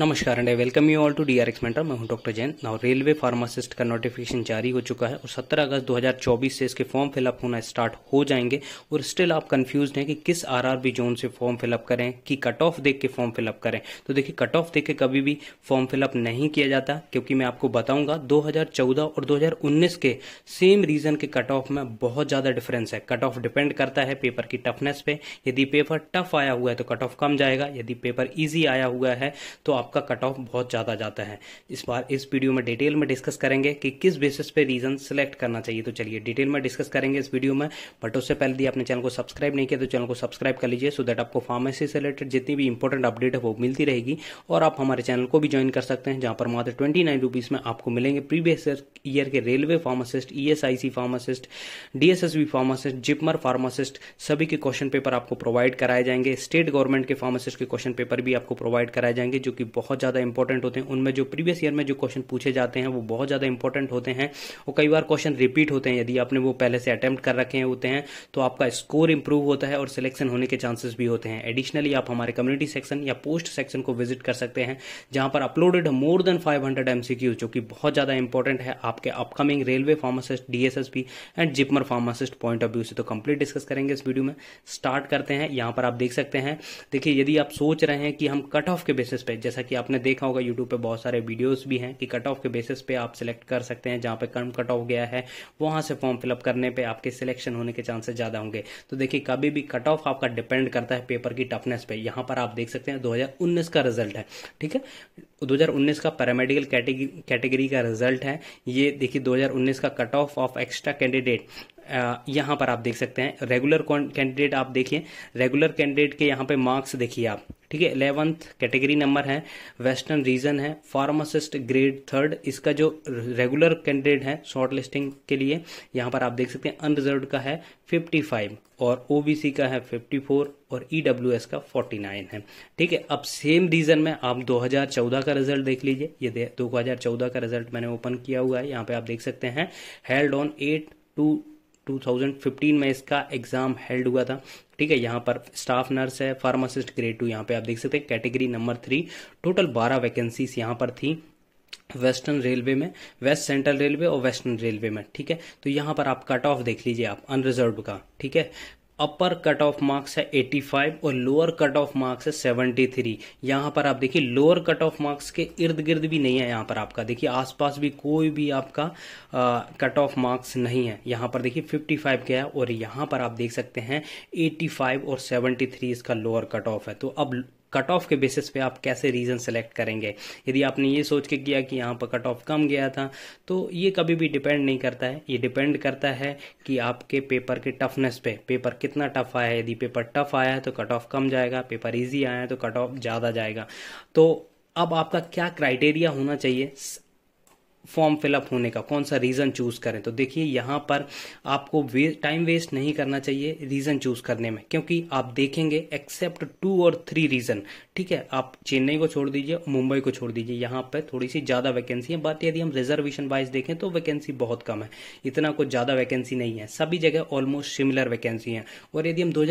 नमस्कार and welcome you all to D R X mentor मैं हूं doctor Jain now railway pharmacist का notification जारी हो चुका है और 17 अगस्त 2024 से इसके फॉर्म फिलअप होना स्टार्ट हो जाएंगे और स्टिल आप कंफ्यूज हैं कि किस आरआरबी जोन से फॉर्म फिलअप करें कि कट ऑफ देख के फॉर्म फिलअप करें तो देखिए कट ऑफ देख के कभी भी फॉर्म फिलअप नहीं किया जाता क्योंकि मैं आपको बताऊंगा दो और दो के सेम रीजन के कट ऑफ में बहुत ज़्यादा डिफरेंस है कट ऑफ डिपेंड करता है पेपर की टफनेस पे यदि पेपर टफ आया हुआ है तो कट ऑफ कम जाएगा यदि पेपर ईजी आया हुआ है तो आप आपका कट ऑफ बहुत ज़्यादा जाता है इस बार इस वीडियो में डिटेल में डिस्कस करेंगे कि किस बेसिस पे रीज़न सेलेक्ट करना चाहिए तो चलिए डिटेल में डिस्कस करेंगे इस वीडियो में बट उससे पहले भी आपने चैनल को सब्सक्राइब नहीं किया तो चैनल को सब्सक्राइब कर लीजिए सो दैट आपको फार्मेसी से रिलेटेड जितनी भी इंपॉर्टेंट अपडेट है वो मिलती रहेगी और आप हमारे चैनल को भी ज्वाइन कर सकते हैं जहाँ पर मात्र ट्वेंटी में आपको मिलेंगे प्रीवियस ईयर के railway pharmacist E pharmacist B pharmacist JIPMER pharmacist सभी के क्वेश्चन पेपर आपको प्रोवाइड कराए जाएंगे स्टेट गवर्नमेंट के फार्मासिस्ट के क्वेश्चन पेपर भी आपको प्रोवाइड कराए जाएंगे जो कि बहुत ज़्यादा इंपॉर्टेंट होते हैं उनमें जो प्रीवियस ईयर में जो क्वेश्चन पूछे जाते हैं वो बहुत ज़्यादा इंपॉर्टेंट होते हैं और कई बार क्वेश्चन रिपीट होते हैं यदि आपने वो पहले से अटैम्प्ट कर रखे होते हैं तो आपका स्कोर इंप्रूव होता है और सिलेक्शन होने के चांसेस भी होते हैं एडिशनली आप हमारे कम्युनिटी सेक्शन या पोस्ट सेक्शन को विजिट कर सकते हैं जहां पर uploaded more than five hundred MCQ जो कि बहुत ज़्यादा इंपॉर्टेंट है आपके upcoming railway pharmacist DSSP and JIPMER pharmacist point of view से तो कंप्लीट डिस्कस करेंगे इस वीडियो में स्टार्ट करते हैं यहाँ पर आप देख सकते हैं देखिए यदि आप सोच रहे हैं कि हम कट ऑफ के बेसिस पे जैसा कि आपने देखा होगा यूट्यूब पे बहुत सारे वीडियोस भी हैं कि कट ऑफ के बेसिस पे आप सिलेक्ट कर सकते हैं जहां पे कर्म कट ऑफ गया है वहां से फॉर्म फिलअप करने पे आपके सिलेक्शन होने के चांसेस ज़्यादा होंगे तो देखिए कभी भी कट ऑफ आपका डिपेंड करता है पेपर की टफनेस पे यहां पर आप देख सकते हैं दो का रिजल्ट है ठीक है दो का पैरामेडिकल कैटेगरी का रिजल्ट है ये देखिए दो का cut off off extra candidate यहाँ पर आप देख सकते हैं रेगुलर कैंडिडेट आप देखिए रेगुलर कैंडिडेट के यहां पे मार्क्स देखिए आप ठीक है इलेवंथ कैटेगरी नंबर है वेस्टर्न रीजन है फार्मासिस्ट ग्रेड थर्ड इसका जो रेगुलर कैंडिडेट है शॉर्ट लिस्टिंग के लिए यहाँ पर आप देख सकते हैं अनरिजर्व का है 55 और ओबीसी का है 54 और ईडब्ल्यू e का 49 है ठीक है अब सेम रीजन में आप 2014 का रिजल्ट देख लीजिए ये 2014 का रिजल्ट मैंने ओपन किया हुआ है यहाँ पे आप देख सकते हैं हेल्ड ऑन एट टू 2015 में इसका एग्जाम हेल्ड हुआ था ठीक है यहाँ पर स्टाफ नर्स है फार्मासिस्ट ग्रेड टू यहाँ पे आप देख सकते हैं कैटेगरी नंबर थ्री टोटल बारह वैकेंसीज यहाँ पर थी वेस्टर्न रेलवे में वेस्ट सेंट्रल रेलवे और वेस्टर्न रेलवे में ठीक है तो यहाँ पर आप कट ऑफ देख लीजिए आप अनरिजर्व का ठीक है अपर कट ऑफ मार्क्स है 85 और लोअर कट ऑफ मार्क्स है 73 यहाँ पर आप देखिए लोअर कट ऑफ मार्क्स के इर्द गिर्द भी नहीं है यहाँ पर आपका देखिए आसपास भी कोई भी आपका कट ऑफ मार्क्स नहीं है यहाँ पर देखिए 55 है और यहाँ पर आप देख सकते हैं 85 और 73 इसका लोअर कट ऑफ है तो अब कट ऑफ के बेसिस पे आप कैसे रीज़न सेलेक्ट करेंगे यदि आपने ये सोच के किया कि यहाँ पर कट ऑफ कम गया था तो ये कभी भी डिपेंड नहीं करता है ये डिपेंड करता है कि आपके पेपर के टफनेस पे पेपर कितना टफ आया है यदि पेपर टफ आया है तो कट ऑफ कम जाएगा पेपर ईजी आया है तो कट ऑफ ज़्यादा जाएगा तो अब आपका क्या क्राइटेरिया होना चाहिए फॉर्म फिलअप होने का कौन सा रीज़न चूज़ करें तो देखिए यहां पर आपको वे, टाइम वेस्ट नहीं करना चाहिए रीज़न चूज़ करने में क्योंकि आप देखेंगे एक्सेप्ट टू और थ्री रीज़न ठीक है आप चेन्नई को छोड़ दीजिए मुंबई को छोड़ दीजिए यहां पर थोड़ी सी ज़्यादा वैकेंसी है बात यदि हम रिजर्वेशन वाइज देखें तो वैकेंसी बहुत कम है इतना कुछ ज़्यादा वैकेंसी नहीं है सभी जगह ऑलमोस्ट सिमिलर वैकेंसी है और यदि हम दो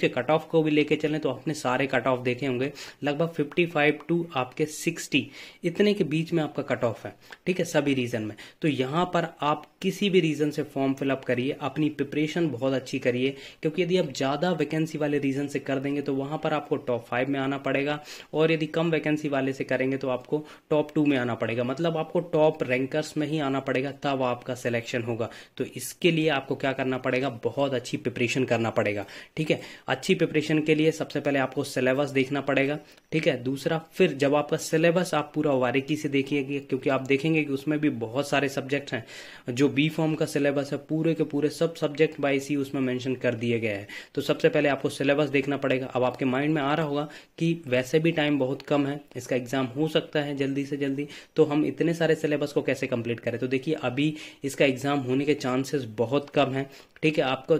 के कट ऑफ को भी लेके चले तो आपने सारे कट ऑफ देखे होंगे लगभग फिफ्टी टू आपके सिक्सटी इतने के बीच में आपका कट ऑफ है ठीक है सब भी रीज़न में तो यहां पर आप किसी भी रीज़न से फॉर्म फिलअप करिए अपनी प्रिपरेशन बहुत अच्छी करिए क्योंकि यदि आप ज़्यादा वैकेंसी वाले रीज़न से कर देंगे तो वहां पर आपको टॉप फाइव में आना पड़ेगा और यदि कम वैकेंसी वाले से करेंगे तो आपको टॉप टू में आना पड़ेगा मतलब आपको टॉप रैंकर्स में ही आना पड़ेगा तब आपका सिलेक्शन होगा तो इसके लिए आपको क्या करना पड़ेगा बहुत अच्छी प्रिपरेशन करना पड़ेगा ठीक है अच्छी प्रिपरेशन के लिए सबसे पहले आपको सिलेबस देखना पड़ेगा ठीक है दूसरा फिर जब आपका सिलेबस आप पूरा वारिकी से देखिए क्योंकि आप देखेंगे कि उसमें में भी बहुत सारे सब्जेक्ट हैं जो बी फॉर्म का सिलेबस है पूरे के पूरे सब सब्जेक्ट वाइज ही उसमें मैंशन कर दिए गए हैं तो सबसे पहले आपको सिलेबस देखना पड़ेगा अब आपके माइंड में आ रहा होगा कि वैसे भी टाइम बहुत कम है इसका एग्जाम हो सकता है जल्दी से जल्दी तो हम इतने सारे सिलेबस को कैसे कंप्लीट करें तो देखिए अभी इसका एग्जाम होने के चांसेस बहुत कम है ठीक है आपको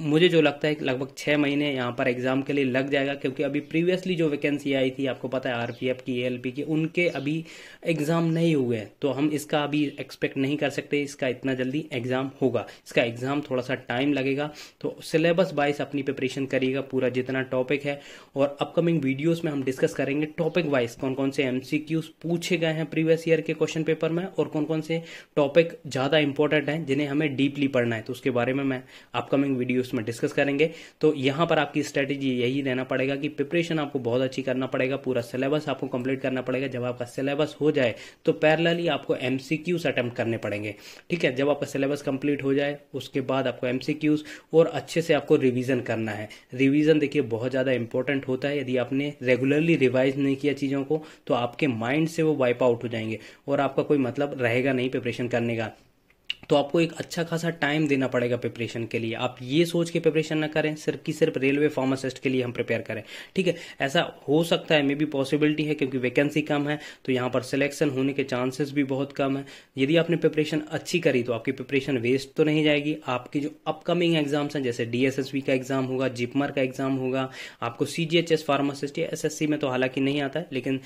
मुझे जो लगता है लगभग छः महीने यहाँ पर एग्ज़ाम के लिए लग जाएगा क्योंकि अभी प्रीवियसली जो वैकेंसी आई थी आपको पता है आरपीएफ की ए की उनके अभी एग्ज़ाम नहीं हुए हैं तो हम इसका अभी एक्सपेक्ट नहीं कर सकते इसका इतना जल्दी एग्ज़ाम होगा इसका एग्ज़ाम थोड़ा सा टाइम लगेगा तो सिलेबस वाइज अपनी प्रिपरेशन करिएगा पूरा जितना टॉपिक है और अपकमिंग वीडियोज़ में हम डिस्कस करेंगे टॉपिक वाइज कौन कौन से एम पूछे गए हैं प्रीवियस ईयर के क्वेश्चन पेपर में और कौन कौन से टॉपिक ज़्यादा इंपॉर्टेंट हैं जिन्हें हमें डीपली पढ़ना है तो उसके बारे में मैं अपकमिंग वीडियो वीडियोस में डिस्कस करेंगे तो यहां पर आपकी स्ट्रेटेजी यही रहना पड़ेगा कि प्रिपरेशन आपको बहुत अच्छी करना पड़ेगा पूरा सिलेबस आपको कंप्लीट करना पड़ेगा जब आपका सिलेबस हो जाए तो पैरलली आपको एम अटेम्प्ट करने पड़ेंगे ठीक है जब आपका सिलेबस कंप्लीट हो जाए उसके बाद आपको एम और अच्छे से आपको रिविजन करना है रिविजन देखिए बहुत ज़्यादा इंपॉर्टेंट होता है यदि आपने रेगुलरली रिवाइज नहीं किया चीज़ों को तो आपके माइंड से वो वाइप आउट हो जाएंगे और आपका कोई मतलब रहेगा नहीं प्रिपरेशन करने का तो आपको एक अच्छा खासा टाइम देना पड़ेगा प्रिपरेशन के लिए आप ये सोच के प्रिपरेशन ना करें सिर्फ कि सिर्फ रेलवे फार्मासिस्ट के लिए हम प्रिपेयर करें ठीक है ऐसा हो सकता है मे बी पॉसिबिलिटी है क्योंकि वैकेंसी कम है तो यहाँ पर सिलेक्शन होने के चांसेस भी बहुत कम है यदि आपने प्रिपरेशन अच्छी करी तो आपकी प्रिपरेशन वेस्ट तो नहीं जाएगी आपकी जो अपकमिंग एग्जाम्स हैं जैसे डीएसएसबी का एग्जाम होगा जिपमर का एग्जाम होगा आपको सीजीएचएस फार्मासिस्ट या सी में तो हालांकि नहीं आता है लेकिन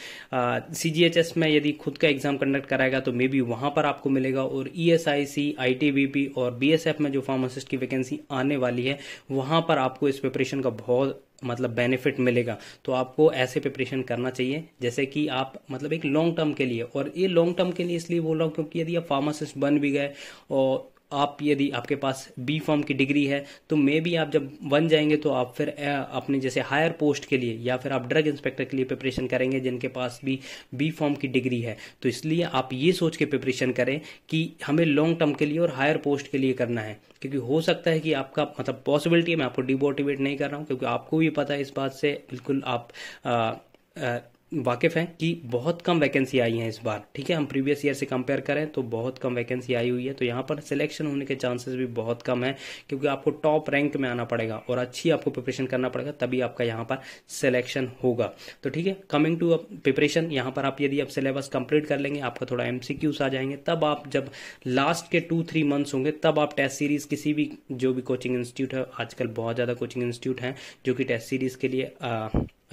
सीजीएचएस में यदि खुद का एग्जाम कंडक्ट कराएगा तो मे बी वहां पर आपको मिलेगा और ईएसआईसी e आईटीबीपी और बीएसएफ में जो फार्मासिस्ट की वैकेंसी आने वाली है वहां पर आपको इस प्रिपरेशन का बहुत मतलब बेनिफिट मिलेगा तो आपको ऐसे प्रिपरेशन करना चाहिए जैसे कि आप मतलब एक लॉन्ग टर्म के लिए और ये लॉन्ग टर्म के लिए इसलिए बोल रहा हूँ क्योंकि यदि आप फार्मासिस्ट बन भी गए और आप यदि आपके पास बी फॉर्म की डिग्री है तो मे भी आप जब बन जाएंगे तो आप फिर अपने जैसे हायर पोस्ट के लिए या फिर आप ड्रग इंस्पेक्टर के लिए प्रिपरेशन करेंगे जिनके पास भी बी फॉर्म की डिग्री है तो इसलिए आप ये सोच के प्रिपरेशन करें कि हमें लॉन्ग टर्म के लिए और हायर पोस्ट के लिए करना है क्योंकि हो सकता है कि आपका मतलब पॉसिबिलिटी मैं आपको डिमोटिवेट नहीं कर रहा हूँ क्योंकि आपको भी पता है इस बात से बिल्कुल आप आ, आ, वाकिफ़ हैं कि बहुत कम वैकेंसी आई हैं इस बार ठीक है हम प्रीवियस ईयर से कंपेयर करें तो बहुत कम वैकेंसी आई हुई है तो यहाँ पर सिलेक्शन होने के चांसेस भी बहुत कम है क्योंकि आपको टॉप रैंक में आना पड़ेगा और अच्छी आपको प्रिपरेशन करना पड़ेगा तभी आपका यहाँ पर सिलेक्शन होगा तो ठीक है कमिंग टू प्रिपरेशन यहाँ पर आप यदि आप सिलेबस कंप्लीट कर लेंगे आपका थोड़ा एम आ जाएंगे तब आप जब लास्ट के टू थ्री मंथ्स होंगे तब आप टेस्ट सीरीज किसी भी जो भी कोचिंग इंस्टीट्यूट है आजकल बहुत ज़्यादा कोचिंग इंस्टीट्यूट हैं जो कि टेस्ट सीरीज के लिए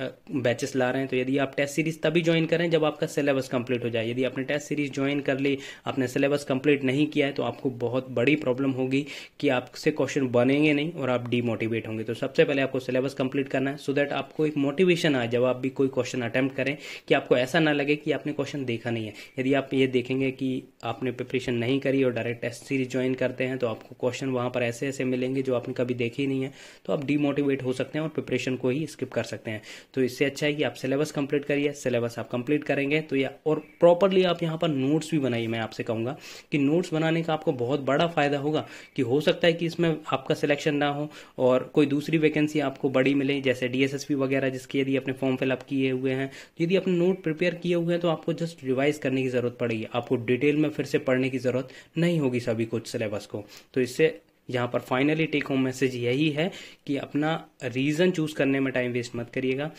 बैचेस ला रहे हैं तो यदि आप टेस्ट सीरीज तभी ज्वाइन करें जब आपका सिलेबस कंप्लीट हो जाए यदि आपने टेस्ट सीरीज ज्वाइन कर ली आपने सिलेबस कंप्लीट नहीं किया है तो आपको बहुत बड़ी प्रॉब्लम होगी कि आपसे क्वेश्चन बनेंगे नहीं और आप डीमोटिवेट होंगे तो सबसे पहले आपको सिलेबस कंप्लीट करना है सो so दैट आपको एक मोटिवेशन आए जब आप भी कोई क्वेश्चन अटैम्प्ट करें कि आपको ऐसा ना लगे कि आपने क्वेश्चन देखा नहीं है यदि आप ये देखेंगे कि आपने प्रिपरेशन नहीं करी और डायरेक्ट टेस्ट सीरीज ज्वाइन करते हैं तो आपको क्वेश्चन वहां पर ऐसे ऐसे मिलेंगे जो आपने कभी देखे ही नहीं है तो आप डीमोटिवेट हो सकते हैं और प्रिपरेशन को ही स्किप कर सकते हैं तो इससे अच्छा है कि आप सिलेबस कंप्लीट करिए सिलेबस आप कंप्लीट करेंगे तो या और प्रॉपरली आप यहाँ पर नोट्स भी बनाइए मैं आपसे कहूँगा कि नोट्स बनाने का आपको बहुत बड़ा फायदा होगा कि हो सकता है कि इसमें आपका सिलेक्शन ना हो और कोई दूसरी वैकेंसी आपको बड़ी मिले जैसे डीएसएसपी वगैरह जिसकी यदि अपने फॉर्म फिलअप किए हुए हैं यदि अपने नोट प्रिपेयर किए हुए हैं तो आपको जस्ट रिवाइज करने की जरूरत पड़ेगी आपको डिटेल में फिर से पढ़ने की जरूरत नहीं होगी सभी कुछ सिलेबस को तो इससे यहाँ पर फाइनली टेक होम मैसेज यही है कि अपना रीज़न चूज़ करने में टाइम वेस्ट मत करिएगा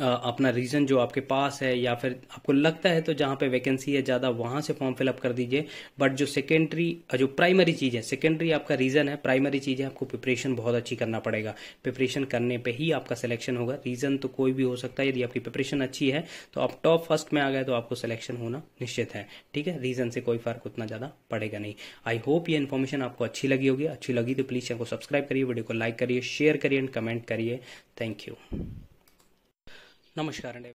अपना रीजन जो आपके पास है या फिर आपको लगता है तो जहां पे वैकेंसी है ज़्यादा वहां से फॉर्म फिलअप कर दीजिए बट जो सेकेंडरी जो प्राइमरी चीज़ है सेकेंडरी आपका रीज़न है प्राइमरी चीज़ है आपको प्रिपरेशन बहुत अच्छी करना पड़ेगा प्रिपरेशन करने पर ही आपका सिलेक्शन होगा रीज़न तो कोई भी हो सकता है यदि आपकी प्रिपरेशन अच्छी है तो आप टॉप फर्स्ट में आ गए तो आपको सिलेक्शन होना निश्चित है ठीक है रीज़न से कोई फर्क उतना ज़्यादा पड़ेगा नहीं आई होप ये इन्फॉर्मेशन आपको अच्छी लगी होगी अच्छी लगी तो प्लीज़ चैनल को सब्सक्राइब करिए वीडियो को लाइक करिए शेयर करिए एंड कमेंट करिए थैंक यू నమస్కారం